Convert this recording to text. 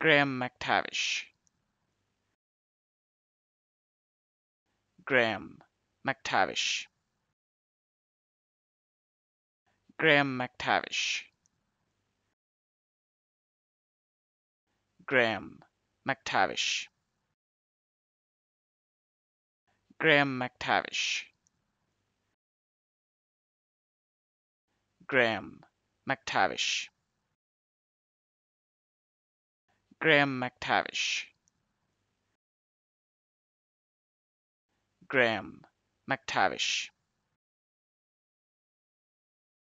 Graham McTavish. Graham McTavish. Graham McTavish. Graham McTavish. Graham McTavish. Graham McTavish. Graham McTavish. Graham McTavish